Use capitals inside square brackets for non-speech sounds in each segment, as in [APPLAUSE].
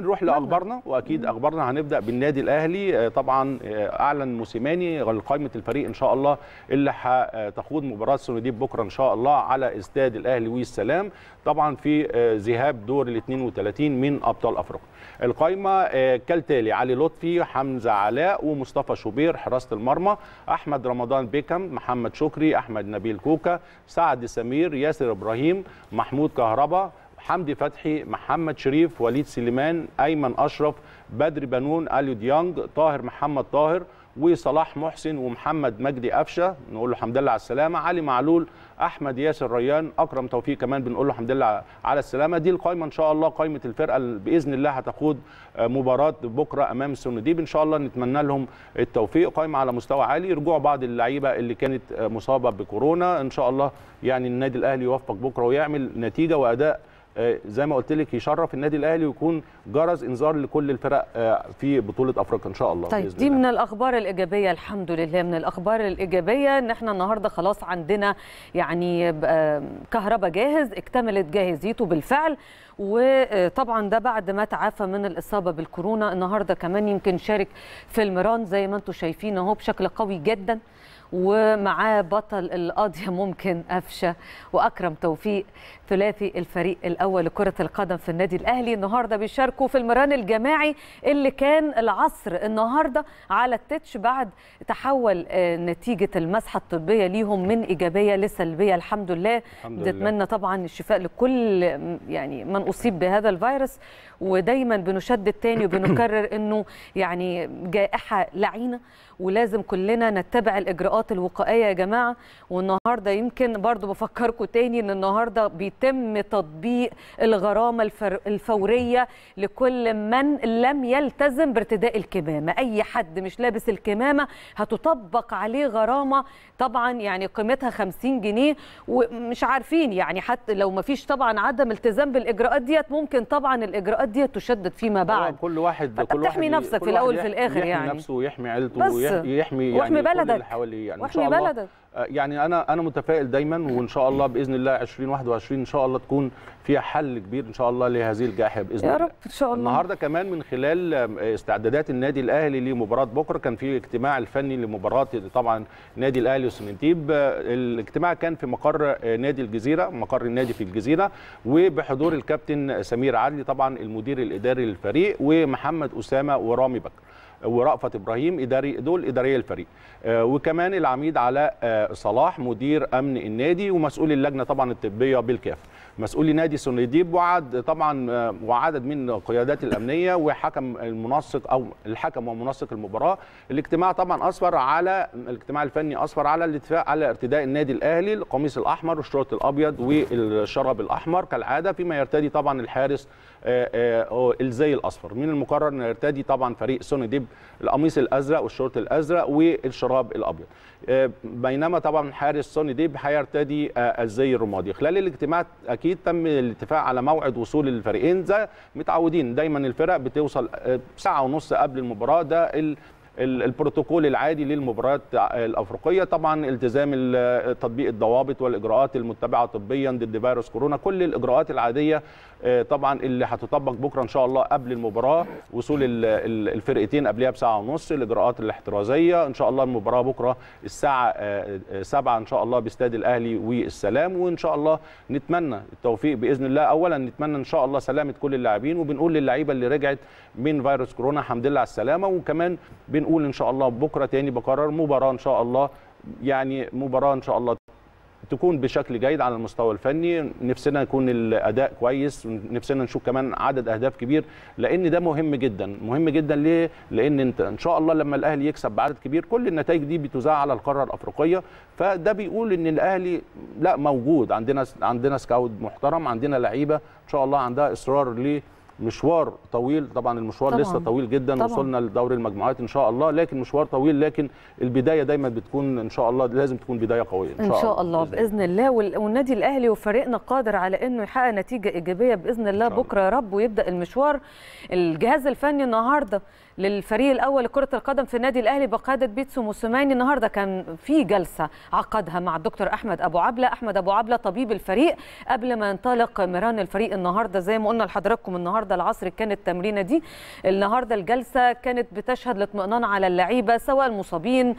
نروح لاخبارنا واكيد اخبارنا هنبدا بالنادي الاهلي آه، طبعا آه، اعلن موسيماني قائمه الفريق ان شاء الله اللي هتخوض آه، مباراه سونوديب بكره ان شاء الله على استاد الاهلي والسلام طبعا في ذهاب دور ال 32 من ابطال افريقيا القائمه كالتالي علي لطفي حمزه علاء ومصطفى شوبير حراسه المرمى احمد رمضان بيكم محمد شكري احمد نبيل كوكا سعد سمير ياسر ابراهيم محمود كهربا حمدي فتحي محمد شريف وليد سليمان ايمن اشرف بدر بنون اليو ديانج طاهر محمد طاهر وصلاح محسن ومحمد مجدي قفشه نقول له حمد لله على السلامه علي معلول احمد ياسر ريان اكرم توفيق كمان بنقول له حمد لله على السلامه دي القائمه ان شاء الله قائمه الفرقه باذن الله هتخوض آه، مباراه بكره امام السنديب ان شاء الله نتمنى لهم التوفيق قائمه على مستوى عالي رجوع بعض اللعيبه اللي كانت آه، مصابه بكورونا ان شاء الله يعني النادي الاهلي يوفق بكره ويعمل نتيجه واداء آه، زي ما قلت لك يشرف النادي الاهلي ويكون جرس انذار لكل الفرق آه، في بطوله افريقيا ان شاء الله طيب دي من الاخبار الايجابيه الحمد لله من الاخبار الايجابيه ان احنا النهارده خلاص عندنا يعني آه، كهرباء جاهز اكتملت جاهزيته بالفعل وطبعا ده بعد ما تعافى من الاصابه بالكورونا النهارده كمان يمكن شارك في المران زي ما انتم شايفين اهو بشكل قوي جدا ومعاه بطل القاضية [LAUGHS] ممكن أفشة وأكرم توفيق ثلاثي الفريق الأول لكرة القدم في النادي الأهلي النهاردة بيشاركوا في المران الجماعي اللي كان العصر النهاردة على التتش بعد تحول آه، نتيجة المسحة الطبية ليهم من إيجابية لسلبية الحمد لله نتمنى طبعا الشفاء لكل يعني من أصيب بهذا الفيروس ودايما بنشدد تاني وبنكرر أنه يعني جائحة لعينة ولازم كلنا نتبع الإجراءات الاجراءات الوقائيه يا جماعه والنهارده يمكن برضو بفكركم تاني ان النهارده بيتم تطبيق الغرامه الفوريه لكل من لم يلتزم بارتداء الكمامه اي حد مش لابس الكمامه هتطبق عليه غرامه طبعا يعني قيمتها 50 جنيه ومش عارفين يعني حتى لو ما فيش طبعا عدم التزام بالاجراءات ديت ممكن طبعا الاجراءات ديت تشدد فيما بعد كل واحد كل واحد تحمي نفسك في الاول في الاخر يحمي يعني نفسه ويحمي عيلته ويحمي يعني ويحمي بلدك اللي حواليه يعني واحنا بلدك. آه، يعني انا انا متفائل دايما وان شاء الله باذن الله 2021 ان شاء الله تكون فيها حل كبير ان شاء الله لهذه الجائحه باذن الله يا رب ان شاء الله النهارده كمان من خلال آه، استعدادات النادي الاهلي لمباراه بكره كان في اجتماع الفني لمباراه طبعا نادي الاهلي وسمنتيب آه، الاجتماع كان في مقر نادي الجزيره مقر النادي في الجزيره وبحضور الكابتن سمير عدلي طبعا المدير الاداري للفريق ومحمد اسامه ورامي بكر ورأفت إبراهيم إداري دول إدارية الفريق آه، وكمان العميد علاء آه، صلاح مدير أمن النادي ومسؤول اللجنة طبعا الطبية بالكافة مسؤولي نادي سونديب وعد طبعا آه، وعدد من قيادات الامنيه وحكم المنسق او الحكم ومنسق المباراه الاجتماع طبعا اصفر على الاجتماع الفني اصفر على الاتفاق على ارتداء النادي الاهلي القميص الاحمر والشورت الابيض والشراب الاحمر كالعاده فيما يرتدي طبعا الحارس آه، آه، الزي الاصفر من المقرر ان يرتدي طبعا فريق سونديب القميص الازرق والشورت الازرق والشراب الابيض بينما طبعا حارس سوني ديب هيرتدي الزي الرمادي خلال الاجتماع اكيد تم الاتفاق على موعد وصول الفريقين زي متعودين دايما الفرق بتوصل آه، ساعه ونص قبل المباراه ده البروتوكول العادي للمباريات الافريقيه طبعا التزام تطبيق الضوابط والاجراءات المتبعه طبيا ضد فيروس كورونا كل الاجراءات العاديه آه، طبعا اللي هتطبق بكره ان شاء الله قبل المباراه وصول الفرقتين قبلها بساعه ونص الاجراءات الاحترازيه ان شاء الله المباراه بكره الساعه 7 آه، آه، ان شاء الله باستاد الاهلي والسلام وان شاء الله نتمنى التوفيق باذن الله اولا نتمنى ان شاء الله سلامه كل اللاعبين وبنقول للعيبه اللي رجعت من فيروس كورونا الحمد لله على السلامه وكمان بن بنقول ان شاء الله بكره تاني بقرر مباراه ان شاء الله يعني مباراه ان شاء الله تكون بشكل جيد على المستوى الفني نفسنا يكون الاداء كويس نفسنا نشوف كمان عدد اهداف كبير لان ده مهم جدا مهم جدا ليه لان انت ان شاء الله لما الاهلي يكسب بعدد كبير كل النتائج دي بتذاع على القاره الافريقيه فده بيقول ان الاهلي لا موجود عندنا عندنا سكاوت محترم عندنا لعيبه ان شاء الله عندها اصرار مشوار طويل طبعا المشوار طبعا. لسه طويل جدا طبعا. وصلنا لدور المجموعات ان شاء الله لكن مشوار طويل لكن البدايه دايما بتكون ان شاء الله لازم تكون بدايه قويه ان شاء, إن شاء الله, الله باذن الله والنادي الاهلي وفريقنا قادر على انه يحقق نتيجه ايجابيه باذن الله بكره يا رب ويبدا المشوار الجهاز الفني النهارده للفريق الاول لكره القدم في النادي الاهلي بقياده بيتسو موسيماني النهارده كان في جلسه عقدها مع الدكتور احمد ابو عبله احمد ابو عبله طبيب الفريق قبل ما ينطلق مران الفريق النهارده زي ما قلنا لحضراتكم النهارده العصر كانت التمرينه دي النهارده الجلسه كانت بتشهد الاطمئنان على اللعيبه سواء المصابين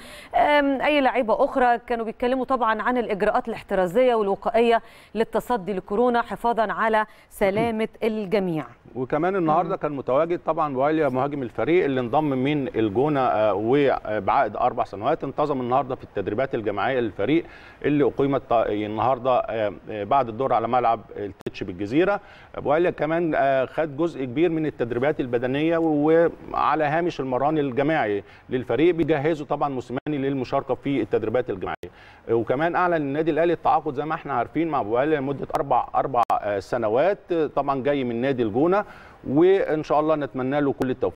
اي لعيبه اخرى كانوا بيتكلموا طبعا عن الاجراءات الاحترازيه والوقائيه للتصدي لكورونا حفاظا على سلامه الجميع وكمان النهارده كان متواجد طبعا وايليا مهاجم الفريق اللي انضم من الجونه آه، وبعقد اربع سنوات انتظم النهارده في التدريبات الجماعيه للفريق اللي اقيمت آه، النهارده آه، بعد الدور على ملعب التتش بالجزيره وايليا كمان خد جزء كبير من التدريبات البدنيه وعلى هامش المران الجماعي للفريق بيجهزوا طبعا موسيماني للمشاركه في التدريبات الجماعيه وكمان اعلن النادي الاهلي التعاقد زي ما احنا عارفين مع ابو لمده اربع اربع سنوات طبعا جاي من نادي الجونه وان شاء الله نتمنى له كل التوفيق